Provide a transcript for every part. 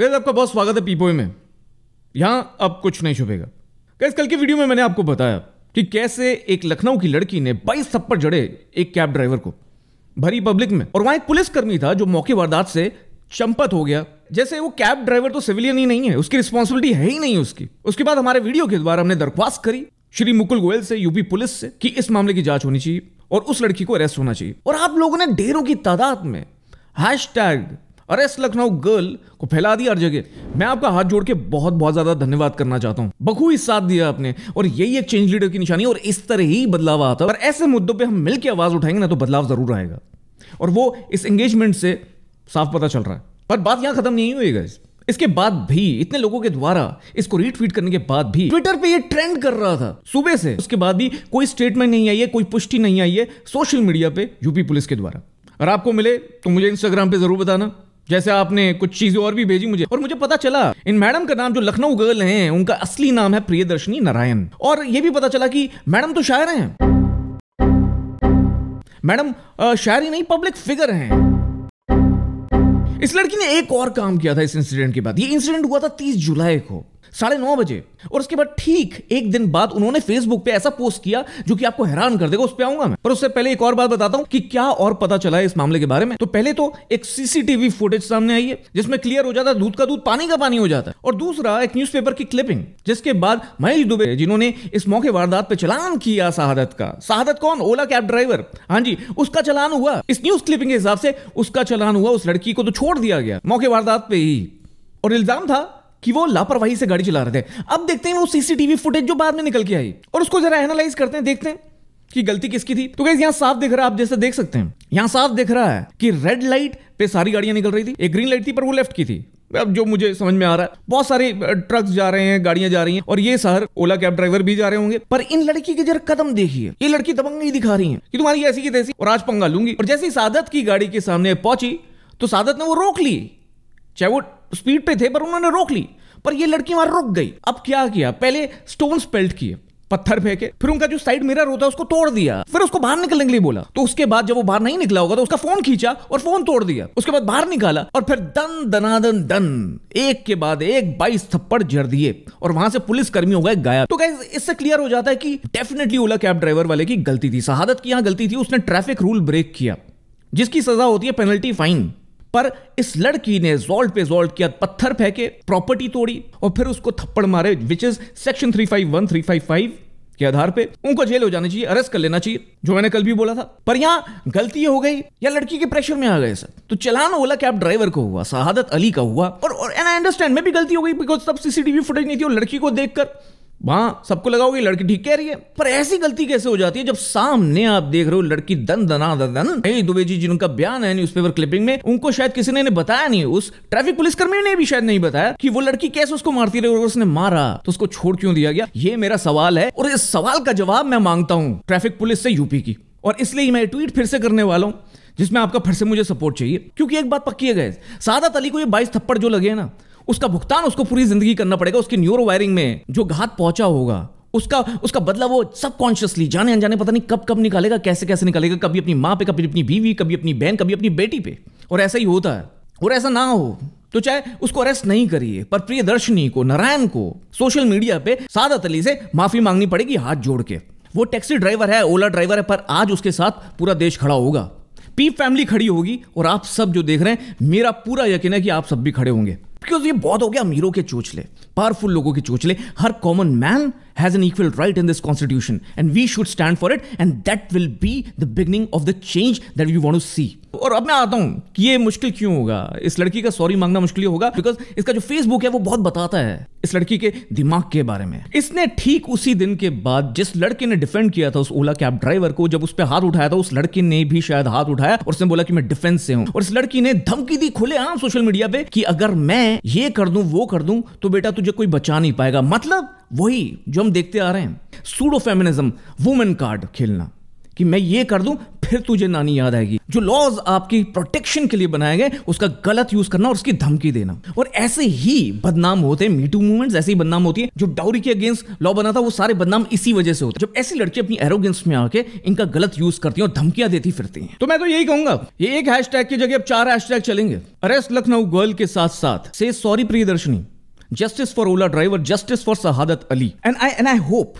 gas आपका बहुत स्वागत है पीपोए में यहाँ अब कुछ नहीं छुपेगा गैस कल की वीडियो में मैंने आपको बताया कि कैसे एक लखनऊ की लड़की ने बाईस थप्पड़ जड़े एक कैब ड्राइवर को भरी पब्लिक में और वहां एक पुलिसकर्मी था जो मौके वारदात से चंपत हो गया जैसे वो कैब ड्राइवर तो सिविलियन ही नहीं है उसकी रिस्पॉन्सिबिलिटी है ही नहीं उसकी उसके बाद हमारे वीडियो के द्वारा हमने दरख्वास्त करी श्री मुकुल गोयल से यूपी पुलिस से कि इस मामले की जांच होनी चाहिए और उस लड़की को अरेस्ट होना चाहिए और आप लोगों ने ढेरों की तादाद में hashtag arrest Lucknow girl को फैला दिया हर जगह मैं आपका हाथ जोड़ के बहुत बहुत ज्यादा धन्यवाद करना चाहता हूँ बखूबी साथ दिया आपने और यही एक चेंज लीडर की निशानी और इस तरह ही बदलाव आता है और ऐसे मुद्दों पर हम मिलकर आवाज उठाएंगे ना तो बदलाव जरूर आएगा और वो इस एंगेजमेंट से साफ पता चल रहा है पर बात यहां खत्म नहीं हुई गई इसके बाद भी इतने लोगों के द्वारा इसको रीट्वीट करने के बाद भी ट्विटर पे ये ट्रेंड कर रहा था सुबह से उसके बाद भी कोई स्टेटमेंट नहीं आई है कोई पुष्टि नहीं आई है सोशल मीडिया पे यूपी पुलिस के द्वारा और आपको मिले तो मुझे इंस्टाग्राम पे जरूर बताना जैसे आपने कुछ चीजें और भी भेजी मुझे और मुझे पता चला इन मैडम का नाम जो लखनऊ गर्ल हैं उनका असली नाम है प्रियदर्शनी नारायण और ये भी पता चला कि मैडम तो शायर हैं मैडम शायर ही नहीं पब्लिक फिगर हैं इस लड़की ने एक और काम किया था इस इंसिडेंट के बाद ये इंसिडेंट हुआ था 30 जुलाई को साढ़े नौ बजे और उसके बाद ठीक एक दिन बाद उन्होंने फेसबुक पे ऐसा पोस्ट किया जो कि आपको हैरान कर देगा उस पर आऊंगा मैं पर उससे पहले एक और बात बताता हूं कि क्या और पता चला है इस मामले के बारे में तो पहले तो एक सीसीटीवी फुटेज सामने आई है जिसमें क्लियर हो जाता है दूध का दूध पानी का पानी हो जाता है और दूसरा एक न्यूज की क्लिपिंग जिसके बाद महेश दुबे जिन्होंने इस मौके वारदात पे चलान किया शहादत का शहादत कौन ओला कैब ड्राइवर हाँ जी उसका चलान हुआ इस न्यूज क्लिपिंग के हिसाब से उसका चलान हुआ उस लड़की को तो छोड़ दिया गया मौके वारदात पे ही और इल्जाम था कि वो लापरवाही से गाड़ी चला रहे थे अब देखते हैं वो सीसीटीवी फुटेज जो बाद में निकल के आई और उसको जरा एनालाइज करते हैं देखते हैं कि गलती किसकी थी तो गैस यहाँ साफ दिख रहा है आप जैसे देख सकते हैं यहां साफ दिख रहा है कि रेड लाइट पे सारी गाड़ियां निकल रही थी एक ग्रीन लाइट थी पर वो लेफ्ट की थी अब जो मुझे समझ में आ रहा है बहुत सारे ट्रक्स जा रहे हैं गाड़ियां जा रही हैं और ये शहर ओला कैब ड्राइवर भी जा रहे होंगे पर इन लड़की के जरा कदम देखिए ये लड़की दबंग ही दिखा रही है कि तुम्हारी ऐसी की तैसी और आज पंगा लूंगी और जैसे ही सादत की गाड़ी के सामने पहुंची तो सादत ने वो रोक ली चाहे वो स्पीड पे थे पर उन्होंने रोक ली पर ये लड़की वहां रुक गई अब क्या किया पहले स्टोन पेल्ट किए पत्थर फेंके फिर उनका जो साइड मिरर होता है उसको तोड़ दिया फिर उसको बाहर निकलने के लिए बोला तो उसके बाद जब वो बाहर नहीं निकला होगा तो उसका फोन खींचा और फोन तोड़ दिया उसके बाद बाहर निकाला और फिर दन दनादन दन एक के बाद एक बाईस थप्पड़ जड़ दिए और वहां से पुलिस कर्मी हो गए गायब तो गाइज इससे क्लियर हो जाता है कि डेफिनेटली ओला कैब ड्राइवर वाले की गलती थी शहादत की यहां गलती थी उसने ट्रैफिक रूल ब्रेक किया जिसकी सजा होती है पेनल्टी फाइन पर इस लड़की ने जोल्ट पे जोल्ट किया पत्थर फेंके प्रॉपर्टी तोड़ी और फिर उसको थप्पड़ मारे which is section three five one three five five के आधार पे उनको जेल हो जाना चाहिए अरेस्ट कर लेना चाहिए जो मैंने कल भी बोला था पर यहां गलती हो गई या लड़की के प्रेशर में आ गए सर तो चलान ओला कैब ड्राइवर को हुआ शहादत अली का हुआ और एंड आई अंडरस्टैंड में भी गलती हो गई बिकॉज तब सीसीटीवी फुटेज नहीं थी और लड़की को देखकर वहां सबको लगा लड़की ठीक कह रही है पर ऐसी गलती कैसे हो जाती है जब सामने आप देख रहे हो लड़की दन दना दन दुबे जी जिनका बयान है पेपर क्लिपिंग में उनको शायद किसी ने बताया नहीं उस ट्रैफिक पुलिसकर्मी ने भी शायद नहीं बताया कि वो लड़की कैसे उसको मारती रही और उसने मारा तो उसको छोड़ क्यों दिया गया ये मेरा सवाल है और इस सवाल का जवाब मैं मांगता हूँ ट्रैफिक पुलिस से यूपी की और इसलिए मैं ट्वीट फिर से करने वाला हूँ जिसमें आपका फिर से मुझे सपोर्ट चाहिए क्योंकि एक बात पक्की है गए सादात अली को ये बाईस थप्पड़ जो लगे ना उसका भुगतान उसको पूरी जिंदगी करना पड़ेगा उसकी न्यूरो वायरिंग में जो घात पहुंचा होगा उसका उसका बदला वो सबकॉन्शियसली जाने अनजाने पता नहीं कब कब निकालेगा कैसे कैसे निकालेगा कभी अपनी माँ पे कभी अपनी बीवी कभी अपनी बहन कभी अपनी बेटी पे और ऐसा ही होता है और ऐसा ना हो तो चाहे उसको अरेस्ट नहीं करिए पर दर्शनी को नारायण को सोशल मीडिया पे सादत अली से माफी मांगनी पड़ेगी हाथ जोड़ के वो टैक्सी ड्राइवर है ओला ड्राइवर है पर आज उसके साथ पूरा देश खड़ा होगा पी फैमिली खड़ी होगी और आप सब जो देख रहे हैं मेरा पूरा यकीन है कि आप सब भी खड़े होंगे बिकॉज ये बहुत हो गया अमीरों के चोचले पावरफुल लोगों के चोचले हर common man has an equal right in this constitution and we should stand for it and that will be the beginning of the change that we want to see और अब मैं आता हूं कि ये मुश्किल क्यों होगा इस लड़की का सॉरी मांगना मुश्किल होगा बिकॉज इसका जो फेसबुक है वो बहुत बताता है इस लड़की के दिमाग के बारे में इसने ठीक उसी दिन के बाद जिस लड़के ने डिफेंड किया था उस ओला कैब ड्राइवर को जब उस पर हाथ उठाया था उस लड़की ने भी शायद हाथ उठाया और उसने बोला कि मैं डिफेंस से हूं और इस लड़की ने धमकी दी खुले आम सोशल मीडिया पे कि अगर मैं ये कर दूं वो कर दूं तो बेटा तुझे कोई बचा नहीं पाएगा मतलब वही जो हम देखते आ रहे हैं सूडो फेमिनिज्म वुमेन कार्ड खेलना कि मैं ये कर दूं फिर तुझे नानी याद आएगी जो लॉज आपकी प्रोटेक्शन के लिए बनाए गए उसका गलत यूज करना और उसकी धमकी देना और ऐसे ही बदनाम होते हैं मीटू मूवमेंट्स ऐसे ही बदनाम होती है जो डाउरी के अगेंस्ट लॉ बना था वो सारे बदनाम इसी वजह से होते हैं जब ऐसी लड़की अपनी एरोगेंस में आके इनका गलत यूज करती है और धमकियां देती फिरती है तो मैं तो यही कहूंगा ये एक हैश की जगह अब चार हैश चलेंगे अरेस्ट लखनऊ गर्ल के साथ साथ से sorry Priyadarshini justice for Ola driver justice for Shahadat Ali and I and I hope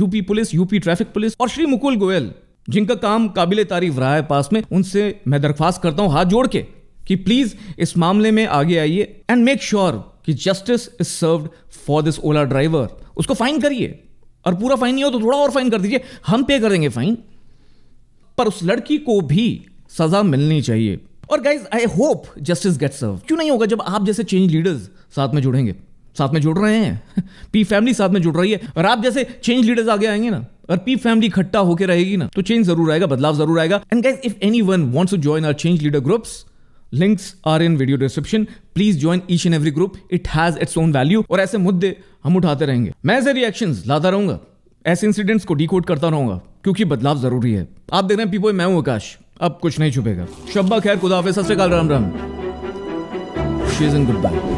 UP police UP traffic police और श्री मुकुल गोयल जिनका काम काबिल तारीफ रहा है पास में उनसे मैं दरख्वास्त करता हूँ हाथ जोड़ के कि प्लीज़ इस मामले में आगे आइए एंड मेक श्योर कि justice is served for this Ola driver उसको फाइन करिए और पूरा फाइन नहीं हो तो थोड़ा और फाइन कर दीजिए हम पे कर देंगे फाइन पर उस लड़की को भी सजा मिलनी चाहिए और guys I hope justice get serve क्यों नहीं होगा जब आप जैसे चेंज लीडर्स साथ में जुड़ेंगे साथ में जुड़ रहे हैं पी फैमिली साथ में जुड़ रही है और आप जैसे चेंज लीडर्स आगे आएंगे ना अगर पी फैमिली इकट्ठा होकर रहेगी ना तो चेंज जरूर आएगा बदलाव जरूर आएगा and guys if any one wants to join our change leader groups links are in video description please join each and every group it has its own value और ऐसे मुद्दे हम उठाते रहेंगे मैं ऐसे रिएक्शन लाता रहूंगा ऐसे इंसिडेंट्स को डिकोड करता रहूंगा क्योंकि बदलाव जरूरी है आप देख रहे हैं पीपो मैं हूं आकाश अब कुछ नहीं छुपेगा शब्बा खैर खुदाफे सत राम राम शीज इन गुड बाय